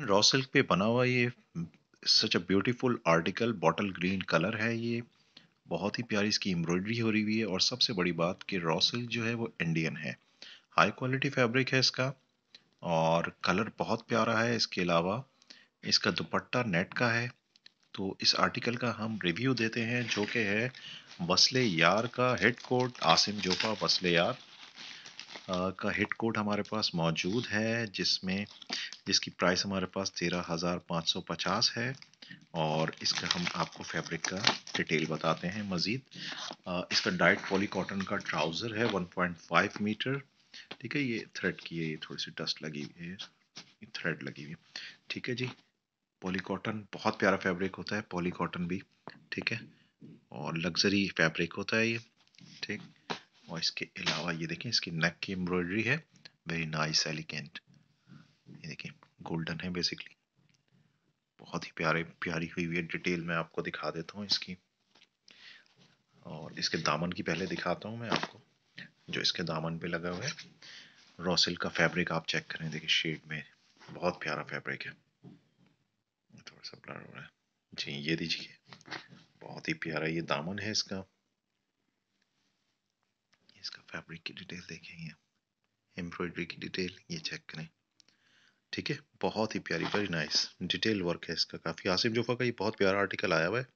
raw silk पे बना हुआ ये such a beautiful article bottle green colour है ये बहुत ही प्यारी इसकी एम्ब्रॉयडरी हो रही हुई है और सबसे बड़ी बात कि रॉ सिल्क जो है वो इंडियन है हाई क्वालिटी फैब्रिक है इसका और कलर बहुत प्यारा है इसके अलावा इसका दुपट्टा नेट का है तो इस आर्टिकल का हम रिव्यू देते हैं जो कि है वसले यार का हेड कोट आसिम जोपा वसले यार का हिट कोड हमारे पास मौजूद है जिसमें जिसकी प्राइस हमारे पास तेरह हज़ार पाँच सौ पचास है और इसका हम आपको फैब्रिक का डिटेल बताते हैं मज़ीद इसका डाइट पॉली कॉटन का ट्राउज़र है वन पॉइंट फाइव मीटर ठीक है ये थ्रेड की है ये थोड़ी सी डस्ट लगी हुई है थ्रेड लगी हुई है ठीक है जी पॉली कॉटन बहुत प्यारा फैब्रिक होता है पॉली कॉटन भी ठीक है और लग्जरी फैब्रिक होता है ये ठीक और इसके अलावा ये देखें इसकी नेक की एम्ब्रॉयडरी है वेरी नाइस एलिगेंट ये देखें गोल्डन है बेसिकली बहुत ही प्यारे प्यारी हुई हुई है डिटेल मैं आपको दिखा देता हूँ इसकी और इसके दामन की पहले दिखाता हूँ मैं आपको जो इसके दामन पे लगा हुआ है रोसिल का फैब्रिक आप चेक करें देखिए शेड में बहुत प्यारा फैब्रिक है थोड़ा सा ब्लर हो रहा है जी ये दीजिए बहुत ही प्यारा ये दामन है इसका इसका फैब्रिक की डिटेल देखेंगे एम्ब्रॉयडरी की डिटेल ये चेक करें ठीक है बहुत ही प्यारी वेरी नाइस डिटेल वर्क है इसका काफ़ी आसिम जोफा का ये बहुत प्यारा आर्टिकल आया हुआ है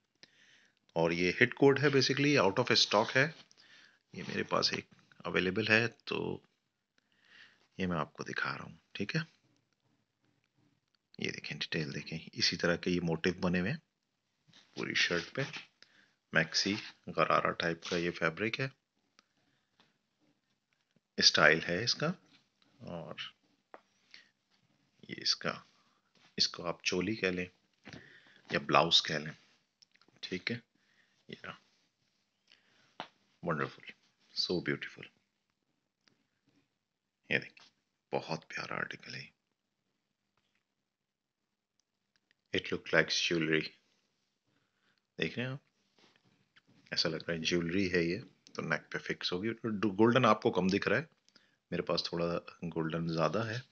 और ये हिट कोड है बेसिकली आउट ऑफ स्टॉक है ये मेरे पास एक अवेलेबल है तो ये मैं आपको दिखा रहा हूँ ठीक है ये देखें डिटेल देखें इसी तरह के ये मोटिव बने हुए हैं पूरी शर्ट पे मैक्सी गरारा टाइप का ये फैब्रिक है स्टाइल है इसका और ये इसका इसको आप चोली कह लें या ब्लाउज कह लें ठीक है ये रहा वंडरफुल सो ब्यूटीफुल ये देखिए बहुत प्यारा आर्टिकल है इट लुक लाइक ज्वेलरी देख रहे हैं आप ऐसा लग रहा है ज्वेलरी है ये तो नेक पे फिक्स होगी गोल्डन आपको कम दिख रहा है मेरे पास थोड़ा गोल्डन ज़्यादा है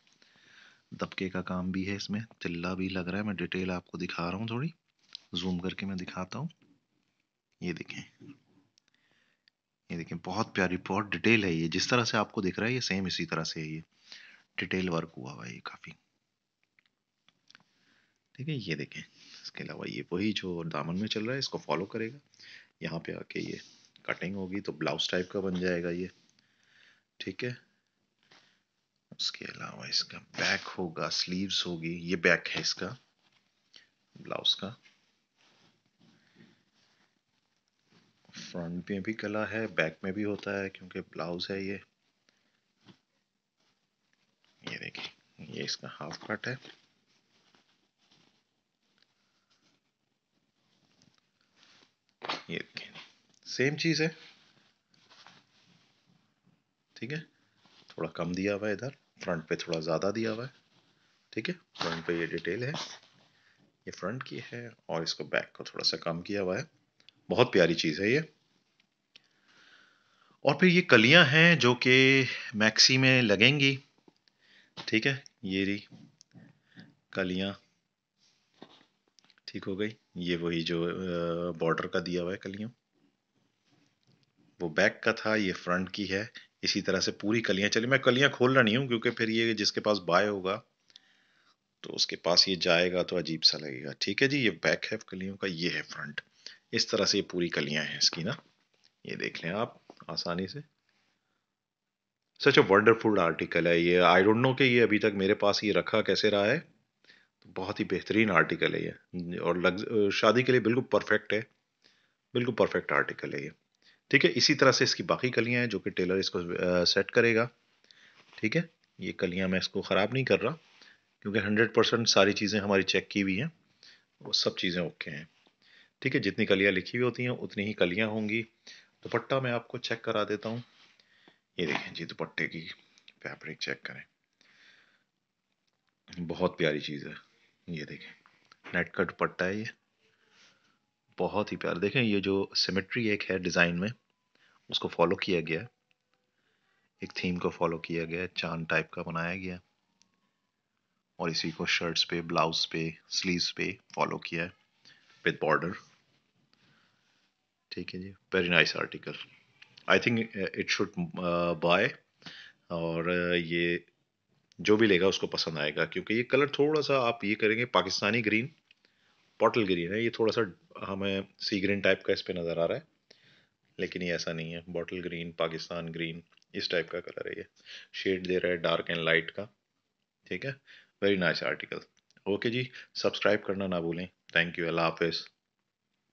दबके का काम भी है इसमें तिल्ला भी लग रहा है मैं डिटेल आपको दिखा रहा हूँ थोड़ी जूम करके मैं दिखाता हूँ ये देखें ये देखें बहुत प्यारी बहुत डिटेल है ये जिस तरह से आपको दिख रहा है ये सेम इसी तरह से है ये डिटेल वर्क हुआ हुआ ये काफ़ी ठीक है ये देखें इसके अलावा ये वही जो दामन में चल रहा है इसको फॉलो करेगा यहाँ पे आके ये कटिंग होगी तो ब्लाउज टाइप का बन जाएगा ये ठीक है उसके अलावा इसका बैक होगा स्लीव्स होगी ये बैक है इसका ब्लाउज का फ्रंट में भी कला है बैक में भी होता है क्योंकि ब्लाउज है ये ये देखिए ये इसका हाफ कट है ये देखिए सेम चीज़ है ठीक है थोड़ा कम दिया हुआ है इधर फ्रंट पे थोड़ा ज़्यादा दिया हुआ है ठीक है फ्रंट पे ये डिटेल है ये फ्रंट की है और इसको बैक को थोड़ा सा कम किया हुआ है बहुत प्यारी चीज़ है ये और फिर ये कलियां हैं जो कि मैक्सी में लगेंगी ठीक है ये री कलियां ठीक हो गई ये वही जो बॉर्डर का दिया हुआ है कलियां वो बैक का था ये फ्रंट की है इसी तरह से पूरी कलियाँ चलिए मैं कलियाँ खोल रहा नहीं हूँ क्योंकि फिर ये जिसके पास बाय होगा तो उसके पास ये जाएगा तो अजीब सा लगेगा ठीक है जी ये बैक है कलियों का ये है फ्रंट इस तरह से ये पूरी कलियाँ हैं इसकी ना ये देख लें आप आसानी से सच अ वंडरफुल आर्टिकल है ये आई डोंट नो कि ये अभी तक मेरे पास ये रखा कैसे रहा है तो बहुत ही बेहतरीन आर्टिकल है ये और लग शादी के लिए बिल्कुल परफेक्ट है बिल्कुल परफेक्ट आर्टिकल है ये ठीक है इसी तरह से इसकी बाकी कलियां हैं जो कि टेलर इसको सेट करेगा ठीक है ये कलियां मैं इसको ख़राब नहीं कर रहा क्योंकि हंड्रेड परसेंट सारी चीज़ें हमारी चेक की हुई हैं वो सब चीज़ें ओके हैं ठीक है जितनी कलियां लिखी हुई होती हैं उतनी ही कलियां होंगी दुपट्टा मैं आपको चेक करा देता हूँ ये देखें जी दुपट्टे की फैब्रिक चेक करें बहुत प्यारी चीज़ है ये देखें नेट का दुपट्टा है ये बहुत ही प्यार देखें ये जो सिमेट्री एक है डिज़ाइन में उसको फॉलो किया गया है एक थीम को फॉलो किया गया है चांद टाइप का बनाया गया और इसी को शर्ट्स पे ब्लाउज पे स्लीव्स पे फॉलो किया है विद बॉर्डर ठीक है जी very nice article I think it should buy और uh, ये जो भी लेगा उसको पसंद आएगा क्योंकि ये कलर थोड़ा सा आप ये करेंगे पाकिस्तानी ग्रीन बॉटल ग्रीन है ये थोड़ा सा हमें सी ग्रीन टाइप का इस पर नज़र आ रहा है लेकिन ये ऐसा नहीं है बॉटल ग्रीन पाकिस्तान ग्रीन इस टाइप का कलर है ये शेड दे रहा है डार्क एंड लाइट का ठीक है वेरी नाइस आर्टिकल ओके जी सब्सक्राइब करना ना भूलें थैंक यू अल्लाह हाफिज़